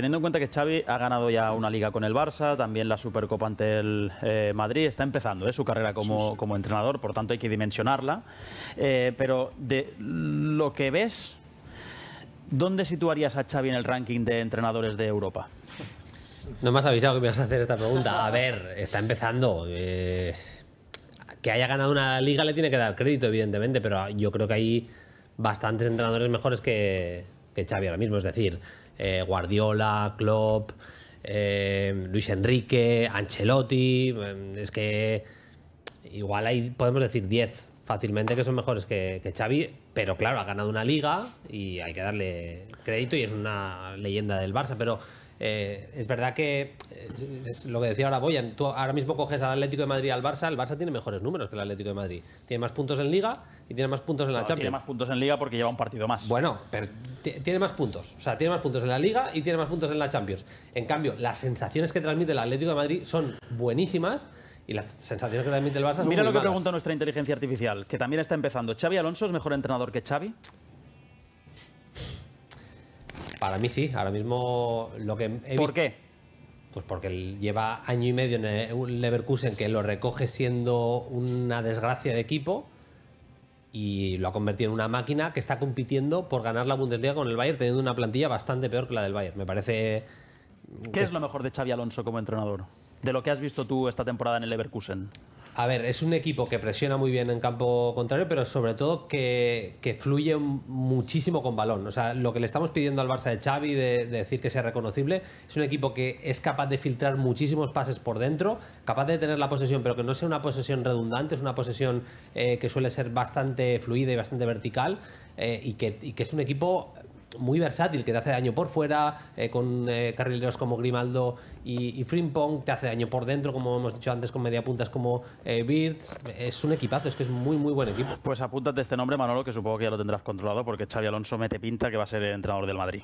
teniendo en cuenta que Xavi ha ganado ya una liga con el Barça, también la Supercopa ante el eh, Madrid, está empezando eh, su carrera como, entrenador, por tanto hay que dimensionarla. Eh, pero de lo que ves, ¿dónde situarías a Xavi en el ranking de entrenadores de Europa? No me has avisado que me vas a hacer esta pregunta. A ver, está empezando. que haya ganado una liga le tiene que dar crédito, evidentemente, pero yo creo que hay bastantes entrenadores mejores que, que Xavi ahora mismo. Es decir, eh, Guardiola, Klopp, eh, Luis Enrique, Ancelotti. Eh, es que igual ahí podemos decir 10 fácilmente que son mejores que, que, Xavi, pero claro, ha ganado una liga y hay que darle crédito y es una leyenda del Barça, pero eh, es verdad que eh, lo que decía ahora Boyan, tú ahora mismo coges al Atlético de Madrid al Barça, el Barça tiene mejores números que el Atlético de Madrid. Tiene más puntos en Liga y tiene más puntos en la Champions. Tiene más puntos en Liga porque lleva un partido más. Bueno, pero tiene más puntos. O sea, tiene más puntos en la Liga y tiene más puntos en la Champions. En cambio, las sensaciones que transmite el Atlético de Madrid son buenísimas y las sensaciones que transmite el Barça son Mira lo que pregunta nuestra inteligencia artificial, que también está empezando. ¿Xavi Alonso es mejor entrenador que Xavi? Para mí sí, ahora mismo lo que ¿Por qué? Pues porque lleva año y medio en un Leverkusen que lo recoge siendo una desgracia de equipo y lo ha convertido en una máquina que está compitiendo por ganar la Bundesliga con el Bayern, teniendo una plantilla bastante peor que la del Bayern. Me parece. ¿Qué es lo mejor de Xavi Alonso como entrenador? De lo que has visto tú esta temporada en el Leverkusen. A ver, es un equipo que presiona muy bien en campo contrario, pero sobre todo que, fluye muchísimo con balón. O sea, lo que le estamos pidiendo al Barça de Xavi de, decir que sea reconocible, es un equipo que es capaz de filtrar muchísimos pases por dentro, capaz de tener la posesión, pero que no sea una posesión redundante, es una posesión eh, que suele ser bastante fluida y bastante vertical, eh, y que es un equipo muy versátil, que te hace daño por fuera, eh, con eh, carrileros como Grimaldo y, Frimpong, te hace daño por dentro, como hemos dicho antes, con media puntas como eh, Birds. Es un equipazo, es que es muy, muy buen equipo. Pues apúntate este nombre, Manolo, que supongo que ya lo tendrás controlado, porque Xavi Alonso mete pinta que va a ser el entrenador del Madrid.